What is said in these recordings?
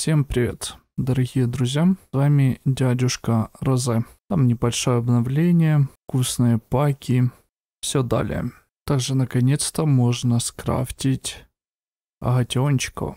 Всем привет, дорогие друзья, с вами дядюшка Розе. Там небольшое обновление, вкусные паки, все далее. Также наконец-то можно скрафтить агатиончику.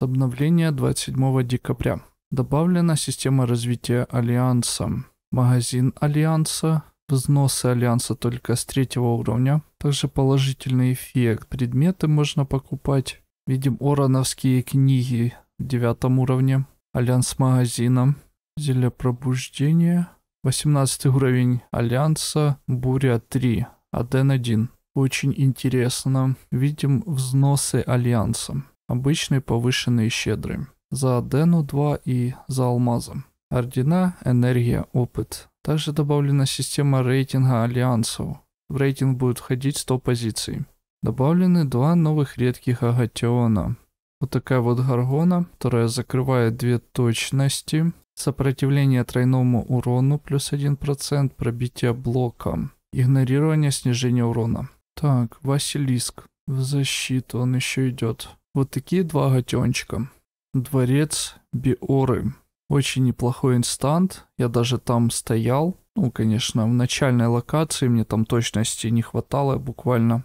С обновления 27 декабря. Добавлена система развития Альянса. Магазин Альянса. Взносы Альянса только с третьего уровня. Также положительный эффект. Предметы можно покупать. Видим орановские книги девятом уровне. Альянс магазина. Зелье пробуждения. восемнадцатый уровень Альянса. Буря 3. Аден 1. Очень интересно. Видим взносы Альянса. Обычные повышенные щедрые. За Адену 2 и за Алмазом. Ордена, энергия, опыт. Также добавлена система рейтинга альянсов. В рейтинг будет входить 100 позиций. Добавлены два новых редких агатиона. Вот такая вот Гаргона, которая закрывает две точности. Сопротивление тройному урону плюс 1%, пробитие блоком. Игнорирование снижения урона. Так, Василиск. В защиту он еще идет. Вот такие два готенчика, Дворец Биоры. Очень неплохой инстант. Я даже там стоял. Ну, конечно, в начальной локации мне там точности не хватало, буквально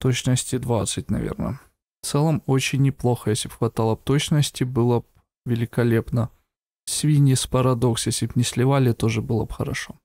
точности 20, наверное. В целом очень неплохо, если бы хватало б точности, было бы великолепно. Свиньи с парадокс, если бы не сливали, тоже было бы хорошо.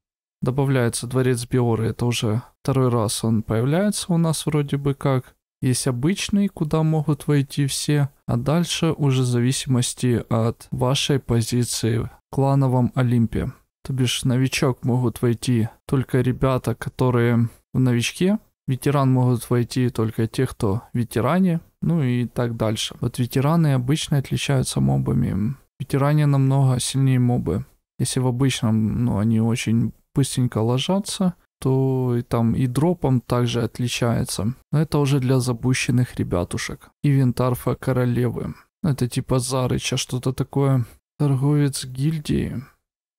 Добавляется дворец Биоры, это уже второй раз он появляется у нас вроде бы как. Есть обычный, куда могут войти все, а дальше уже в зависимости от вашей позиции в клановом Олимпе. То бишь новичок могут войти только ребята, которые в новичке, ветеран могут войти только те, кто ветеране, ну и так дальше. Вот ветераны обычно отличаются мобами. Ветеране намного сильнее мобы. Если в обычном, ну, они очень быстренько ложатся, то и там и дропом также отличается. Но это уже для запущенных ребятушек. И винтарфа королевы. Это типа Зарыча, что-то такое. Торговец гильдии.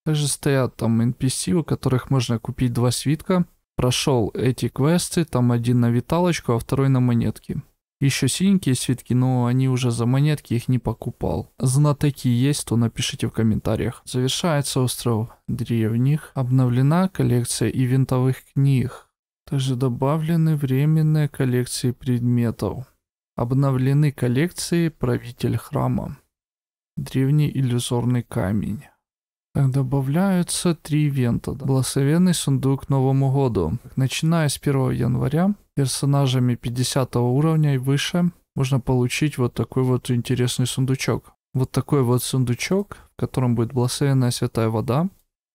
Также стоят там NPC, у которых можно купить два свитка. Прошел эти квесты, там один на виталочку, а второй на монетки. Еще синенькие свитки, но они уже за монетки, их не покупал. Знатоки есть, то напишите в комментариях. Завершается остров древних. Обновлена коллекция и винтовых книг. Также добавлены временные коллекции предметов. Обновлены коллекции правитель храма. Древний иллюзорный камень. Так Добавляются три ивента. Да. Благословенный сундук Новому году. Начиная с 1 января, персонажами 50 уровня и выше можно получить вот такой вот интересный сундучок. Вот такой вот сундучок, в котором будет благословенная святая вода,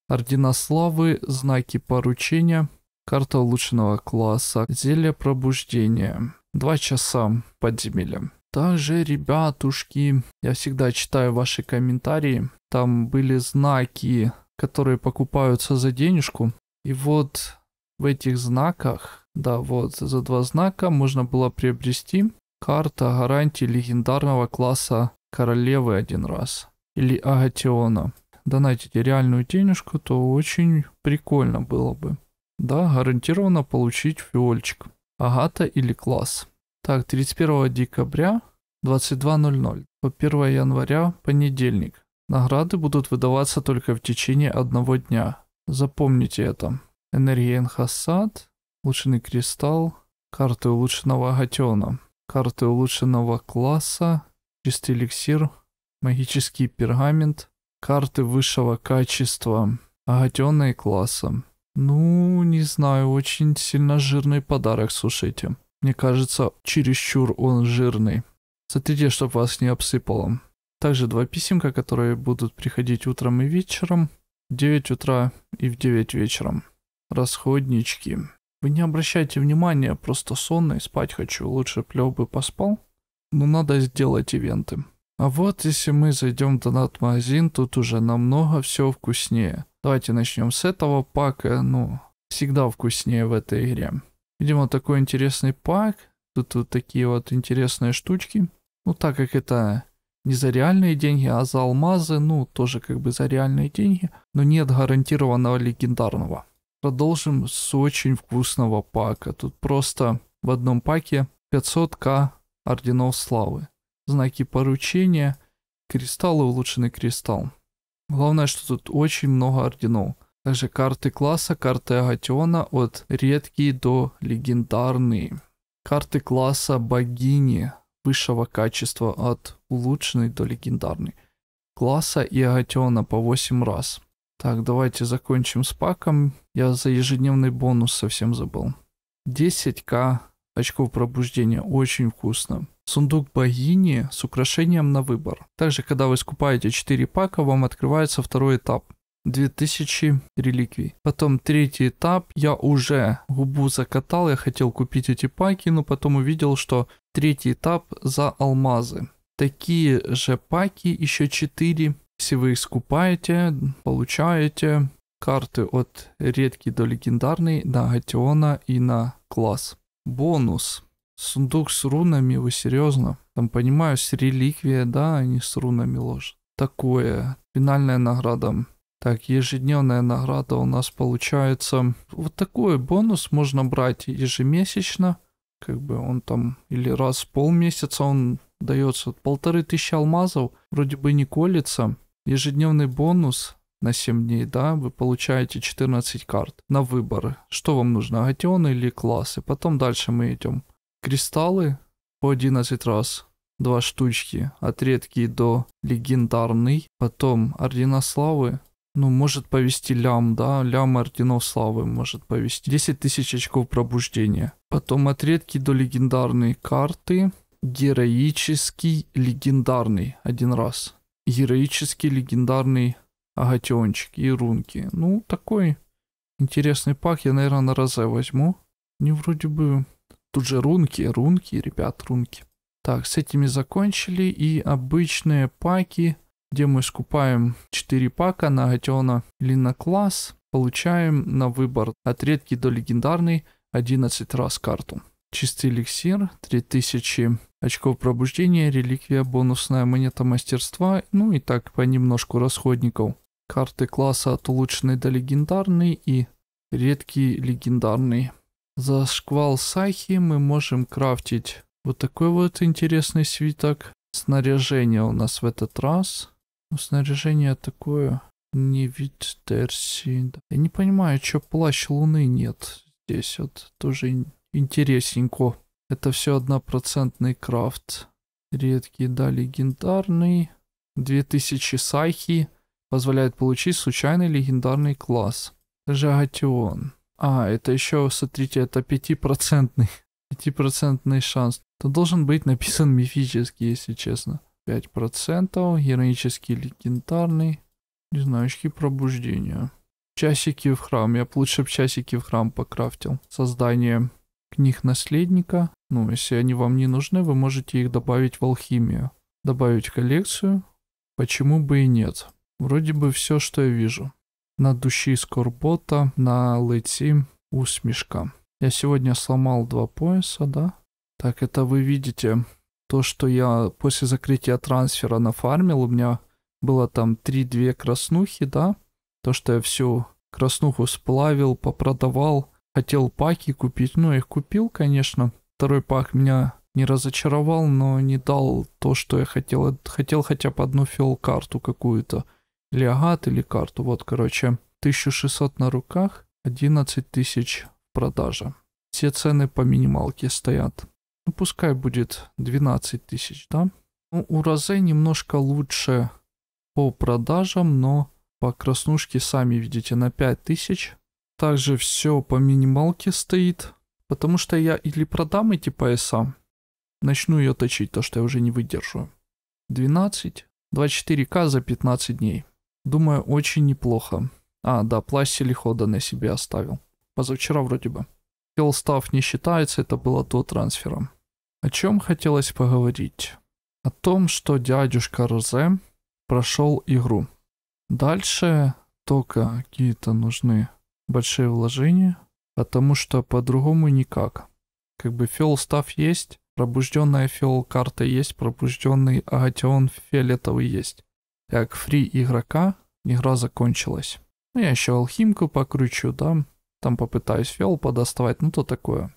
ордена славы, знаки поручения, карта улучшенного класса, зелье пробуждения, два часа подземелья. Также, ребятушки, я всегда читаю ваши комментарии. Там были знаки, которые покупаются за денежку. И вот в этих знаках, да, вот за два знака можно было приобрести карта гарантии легендарного класса королевы один раз. Или Агатиона. Донатите реальную денежку, то очень прикольно было бы. Да, гарантированно получить фиольчик. Агата или класс. Так, 31 декабря 22.00 по 1 января, понедельник. Награды будут выдаваться только в течение одного дня. Запомните это. Энергия Энхасад, улучшенный кристалл, карты улучшенного агатиона, карты улучшенного класса, чистый эликсир, магический пергамент, карты высшего качества, агатиона и класса. Ну, не знаю, очень сильно жирный подарок, слушайте. Мне кажется, чересчур он жирный. Смотрите, чтобы вас не обсыпало. Также два писемка, которые будут приходить утром и вечером. В 9 утра и в 9 вечером. Расходнички. Вы не обращайте внимания, просто сонно и спать хочу. Лучше плев бы поспал. Но надо сделать ивенты. А вот если мы зайдем в донат-магазин, тут уже намного все вкуснее. Давайте начнем с этого пака, ну, всегда вкуснее в этой игре. Видимо, такой интересный пак. Тут вот такие вот интересные штучки. Ну, так как это не за реальные деньги, а за алмазы, ну, тоже как бы за реальные деньги, но нет гарантированного легендарного. Продолжим с очень вкусного пака. Тут просто в одном паке 500к орденов славы. Знаки поручения, кристаллы, улучшенный кристалл. Главное, что тут очень много орденов. Также карты класса, карты Агатиона от редкие до легендарные. Карты класса богини высшего качества от улучшенной до легендарной. Класса и Агатиона по 8 раз. Так, давайте закончим с паком. Я за ежедневный бонус совсем забыл. 10к очков пробуждения. Очень вкусно. Сундук богини с украшением на выбор. Также, когда вы скупаете 4 пака, вам открывается второй этап. 2000 реликвий. Потом третий этап, я уже губу закатал, я хотел купить эти паки, но потом увидел, что третий этап за алмазы. Такие же паки, еще 4. Если вы их скупаете, получаете карты от редкий до легендарный на Гатиона и на класс. Бонус. Сундук с рунами, вы серьезно? Там, понимаю, с реликвия, да, они с рунами ложат. Такое. Финальная награда так, ежедневная награда у нас получается. Вот такой бонус можно брать ежемесячно. Как бы он там или раз в полмесяца он дается. Полторы тысячи алмазов вроде бы не колется. Ежедневный бонус на 7 дней, да, вы получаете 14 карт на выбор. Что вам нужно, агатионы или классы? Потом дальше мы идем. Кристаллы по 11 раз два штучки от редки до легендарный, потом ордена славы ну, может повести лям, да, лям орденов славы может повести. 10 тысяч очков пробуждения. Потом от редки до легендарной карты. Героический легендарный один раз. Героический легендарный агатиончик и рунки. Ну, такой интересный пак. Я, наверное, на разе возьму. Не вроде бы... Тут же рунки, рунки, ребят, рунки. Так, с этими закончили. И обычные паки где мы скупаем 4 пака на Гатиона или на класс, получаем на выбор от редки до легендарной 11 раз карту. Чистый эликсир, 3000 очков пробуждения, реликвия, бонусная монета мастерства, ну и так понемножку расходников. Карты класса от улучшенной до легендарной и редкий легендарный. За шквал Сахи мы можем крафтить вот такой вот интересный свиток. Снаряжение у нас в этот раз. Ну, снаряжение такое. Не вид Терси. Я не понимаю, что плащ луны нет здесь. Вот тоже интересненько. Это все однопроцентный крафт. Редкий, да, легендарный. 2000 сайхи позволяет получить случайный легендарный класс. Жагатион. А, это еще, смотрите, это 5%, 5% шанс. Тут должен быть написан мифический, если честно. 5%, героический легендарный, не знаю, очки пробуждения. Часики в храм, я бы лучше б часики в храм покрафтил. Создание книг наследника, ну, если они вам не нужны, вы можете их добавить в алхимию. Добавить в коллекцию, почему бы и нет. Вроде бы все, что я вижу. На души скорбота, на лети усмешка. Я сегодня сломал два пояса, да? Так, это вы видите то, что я после закрытия трансфера нафармил, у меня было там 3-2 краснухи, да, то, что я всю краснуху сплавил, попродавал, хотел паки купить, ну, их купил, конечно. Второй пак меня не разочаровал, но не дал то, что я хотел. Хотел хотя бы одну фил карту какую-то. Или агат, или карту. Вот, короче, 1600 на руках, 11 тысяч продажа. Все цены по минималке стоят. Ну, пускай будет 12 тысяч, да? Ну, у Розе немножко лучше по продажам, но по краснушке сами видите на 5 тысяч. Также все по минималке стоит, потому что я или продам эти пояса, начну ее точить, то что я уже не выдержу. 12, 24к за 15 дней. Думаю, очень неплохо. А, да, плащ силихода на себе оставил. Позавчера вроде бы. Хиллстав не считается, это было до трансфера. О чем хотелось поговорить? О том, что дядюшка Розе прошел игру. Дальше только какие-то нужны большие вложения, потому что по-другому никак. Как бы фиол став есть, пробужденная фиол карта есть, пробужденный агатион фиолетовый есть. Как фри игрока, игра закончилась. Ну, я еще алхимку покручу, да, там попытаюсь фиол подоставать, ну то такое.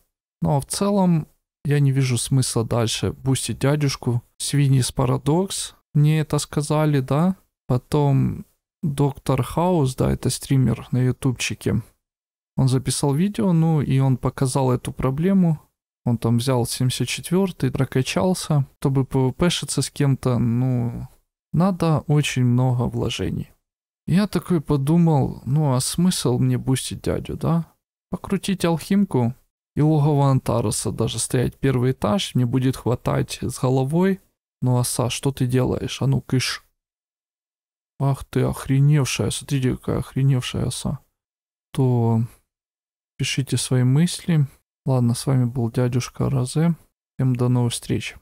Но ну, а в целом я не вижу смысла дальше бустить дядюшку. Свинис Парадокс, мне это сказали, да? Потом Доктор Хаус, да, это стример на ютубчике. Он записал видео, ну и он показал эту проблему. Он там взял 74-й, прокачался. Чтобы пвпшиться с кем-то, ну, надо очень много вложений. Я такой подумал, ну а смысл мне бустить дядю, да? Покрутить алхимку, и логово Антаруса даже стоять первый этаж, мне будет хватать с головой. Ну, оса, а что ты делаешь? А ну, кыш. Ах ты, охреневшая, смотрите, какая охреневшая оса. То пишите свои мысли. Ладно, с вами был дядюшка Розе. Всем до новых встреч.